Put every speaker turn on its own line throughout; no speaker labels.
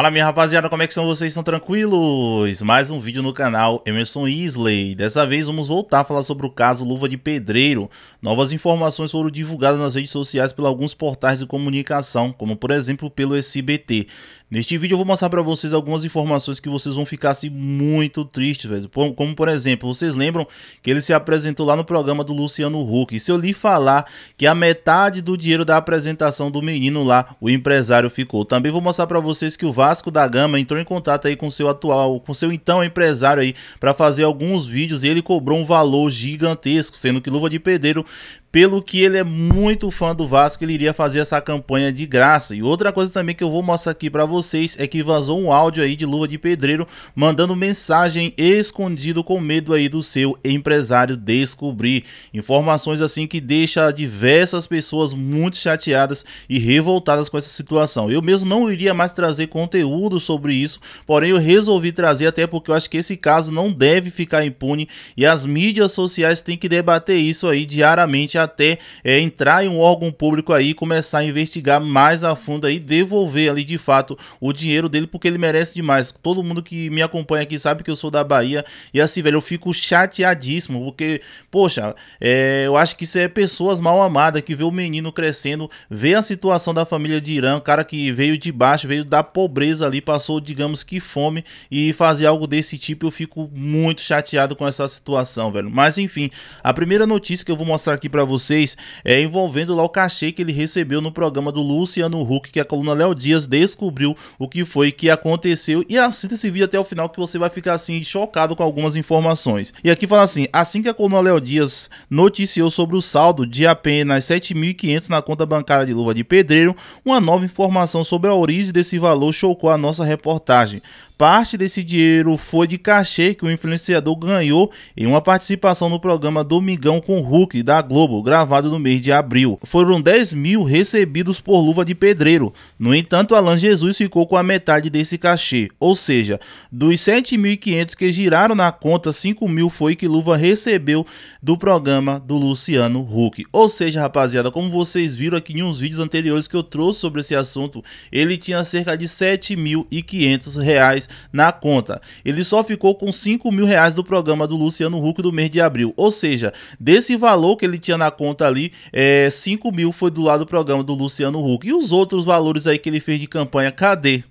Fala minha rapaziada, como é que são vocês? Estão tranquilos? Mais um vídeo no canal Emerson Isley. Dessa vez vamos voltar a falar sobre o caso Luva de Pedreiro. Novas informações foram divulgadas nas redes sociais por alguns portais de comunicação, como por exemplo pelo SBT. Neste vídeo eu vou mostrar para vocês algumas informações que vocês vão ficar assim, muito tristes, velho. Como por exemplo, vocês lembram que ele se apresentou lá no programa do Luciano Huck. E se eu lhe falar que a metade do dinheiro da apresentação do menino lá, o empresário ficou. Também vou mostrar para vocês que o Vasco da Gama entrou em contato aí com seu atual, com seu então empresário aí para fazer alguns vídeos e ele cobrou um valor gigantesco, sendo que Luva de Pedreiro pelo que ele é muito fã do Vasco, ele iria fazer essa campanha de graça. E outra coisa também que eu vou mostrar aqui para vocês é que vazou um áudio aí de Luva de Pedreiro mandando mensagem escondido com medo aí do seu empresário descobrir. Informações assim que deixa diversas pessoas muito chateadas e revoltadas com essa situação. Eu mesmo não iria mais trazer conteúdo sobre isso, porém eu resolvi trazer até porque eu acho que esse caso não deve ficar impune e as mídias sociais têm que debater isso aí diariamente até é, entrar em um órgão público aí, começar a investigar mais a fundo aí, devolver ali de fato o dinheiro dele, porque ele merece demais. Todo mundo que me acompanha aqui sabe que eu sou da Bahia e assim, velho, eu fico chateadíssimo, porque, poxa, é, eu acho que isso é pessoas mal amadas que vê o menino crescendo, vê a situação da família de Irã, cara que veio de baixo, veio da pobreza ali, passou, digamos que fome e fazer algo desse tipo, eu fico muito chateado com essa situação, velho. Mas enfim, a primeira notícia que eu vou mostrar aqui para vocês é, envolvendo lá o cachê que ele recebeu no programa do Luciano Huck, que a coluna Léo Dias descobriu o que foi que aconteceu. E assista esse vídeo até o final que você vai ficar assim chocado com algumas informações. E aqui fala assim, assim que a coluna Léo Dias noticiou sobre o saldo de apenas 7.500 na conta bancária de luva de pedreiro, uma nova informação sobre a origem desse valor chocou a nossa reportagem. Parte desse dinheiro foi de cachê que o influenciador ganhou em uma participação no programa Domingão com Hulk da Globo gravado no mês de abril. Foram 10 mil recebidos por luva de pedreiro. No entanto, Alan Jesus ficou com a metade desse cachê, ou seja, dos 7.500 que giraram na conta, 5 mil foi que Luva recebeu do programa do Luciano Huck. Ou seja, rapaziada, como vocês viram aqui em uns vídeos anteriores que eu trouxe sobre esse assunto, ele tinha cerca de 7.500 reais na conta. Ele só ficou com 5 mil reais do programa do Luciano Huck do mês de abril. Ou seja, desse valor que ele tinha na conta ali, é, 5 mil foi do lado do programa do Luciano Huck. E os outros valores aí que ele fez de campanha, cadê?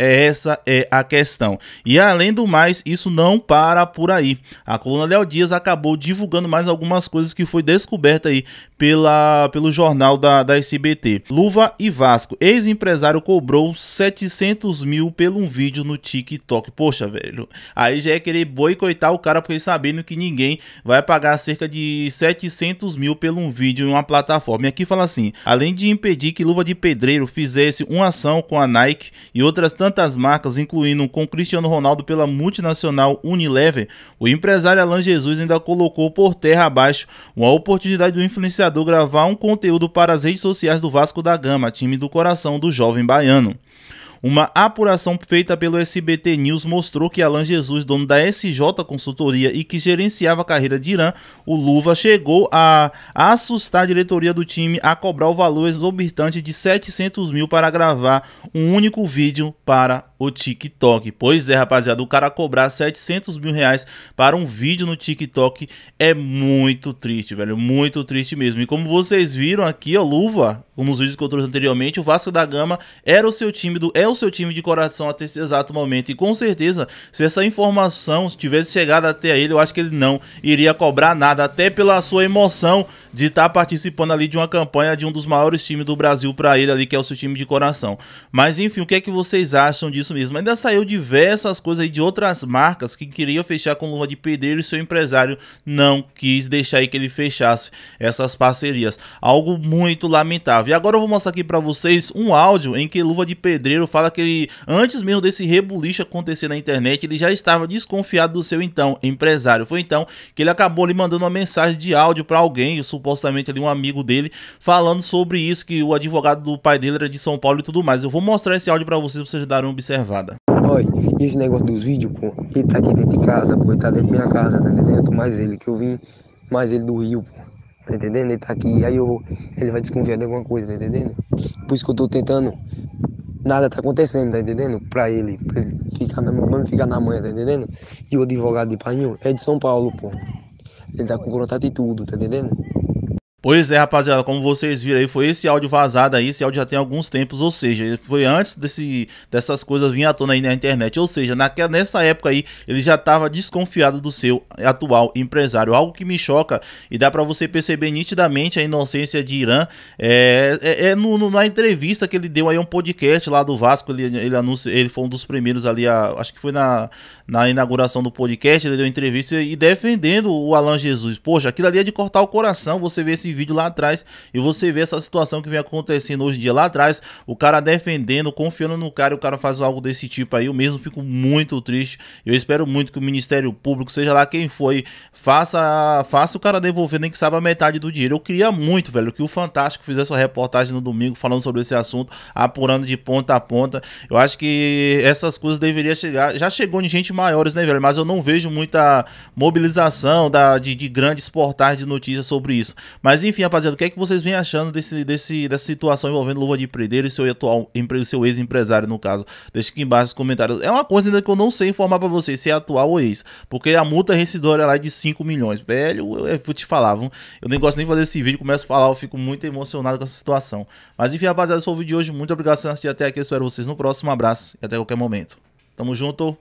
É, essa é a questão. E além do mais, isso não para por aí. A coluna Léo Dias acabou divulgando mais algumas coisas que foi descoberta aí pela, pelo jornal da, da SBT. Luva e Vasco. Ex-empresário cobrou 700 mil pelo um vídeo no TikTok. Poxa, velho. Aí já é querer boicotar o cara porque sabendo que ninguém vai pagar cerca de 700 mil pelo um vídeo em uma plataforma. E aqui fala assim, além de impedir que Luva de Pedreiro fizesse uma ação com a Nike e outras tantas tantas marcas, incluindo com Cristiano Ronaldo pela multinacional Unilever, o empresário Alan Jesus ainda colocou por terra abaixo uma oportunidade do influenciador gravar um conteúdo para as redes sociais do Vasco da Gama, time do coração do jovem baiano. Uma apuração feita pelo SBT News mostrou que Alan Jesus, dono da SJ Consultoria e que gerenciava a carreira de Irã, o Luva, chegou a assustar a diretoria do time a cobrar o valor exorbitante de 700 mil para gravar um único vídeo para o TikTok. Pois é, rapaziada, o cara cobrar 700 mil reais para um vídeo no TikTok é muito triste, velho. Muito triste mesmo. E como vocês viram aqui, ó, Luva como os vídeos que eu trouxe anteriormente, o Vasco da Gama era o seu time do, é o seu time de coração até esse exato momento. E com certeza, se essa informação tivesse chegado até ele, eu acho que ele não iria cobrar nada, até pela sua emoção de estar tá participando ali de uma campanha de um dos maiores times do Brasil para ele ali, que é o seu time de coração. Mas enfim, o que é que vocês acham disso mesmo? Ainda saiu diversas coisas aí de outras marcas que queriam fechar com luva de pedreiro e seu empresário não quis deixar aí que ele fechasse essas parcerias. Algo muito lamentável. E agora eu vou mostrar aqui para vocês um áudio em que Luva de Pedreiro fala que ele, antes mesmo desse rebuliço acontecer na internet, ele já estava desconfiado do seu então empresário. Foi então que ele acabou lhe mandando uma mensagem de áudio para alguém, supostamente ali um amigo dele, falando sobre isso, que o advogado do pai dele era de São Paulo e tudo mais. Eu vou mostrar esse áudio para vocês, pra vocês darem uma observada. Olha, esse negócio dos vídeos, pô, ele tá aqui dentro de casa, pô, ele tá dentro da minha casa, tá dentro, mais ele que eu vim, mais ele do Rio, pô. Tá entendendo? Ele tá aqui, aí eu, ele vai desconfiar de alguma coisa, tá entendendo? Por isso que eu tô tentando. Nada tá acontecendo, tá entendendo? Pra ele, pra ele ficar na mão, ficar na manhã, tá entendendo? E o advogado de Painho é de São Paulo, pô. Ele tá com e tudo tá entendendo? Pois é, rapaziada, como vocês viram aí, foi esse áudio vazado aí, esse áudio já tem alguns tempos, ou seja, foi antes desse, dessas coisas virem à tona aí na internet, ou seja, naquela, nessa época aí, ele já estava desconfiado do seu atual empresário, algo que me choca e dá para você perceber nitidamente a inocência de Irã, é, é, é no, no, na entrevista que ele deu aí um podcast lá do Vasco, ele, ele, anunciou ele foi um dos primeiros ali, a, acho que foi na, na inauguração do podcast, ele deu entrevista e defendendo o Alan Jesus, poxa, aquilo ali é de cortar o coração, você vê esse vídeo lá atrás e você vê essa situação que vem acontecendo hoje em dia lá atrás, o cara defendendo, confiando no cara e o cara faz algo desse tipo aí. Eu mesmo fico muito triste. Eu espero muito que o Ministério Público, seja lá quem foi, faça, faça o cara devolver, nem que saiba metade do dinheiro. Eu queria muito, velho, que o Fantástico fizesse uma reportagem no domingo falando sobre esse assunto, apurando de ponta a ponta. Eu acho que essas coisas deveriam chegar. Já chegou em gente maiores, né, velho? Mas eu não vejo muita mobilização da, de, de grandes portais de notícias sobre isso. Mas mas enfim, rapaziada, o que é que vocês vêm achando desse, desse, dessa situação envolvendo Luva de prender e seu atual emprego, seu ex-empresário, no caso? Deixa aqui embaixo nos comentários. É uma coisa ainda que eu não sei informar para vocês se é atual ou ex, porque a multa rescisória lá é de 5 milhões. Velho, eu, eu te falavam. Eu nem gosto nem de fazer esse vídeo, começo a falar, eu fico muito emocionado com essa situação. Mas enfim, rapaziada, esse foi o vídeo de hoje. Muito obrigado por assistir até aqui. Eu espero vocês no próximo. Um abraço e até qualquer momento. Tamo junto.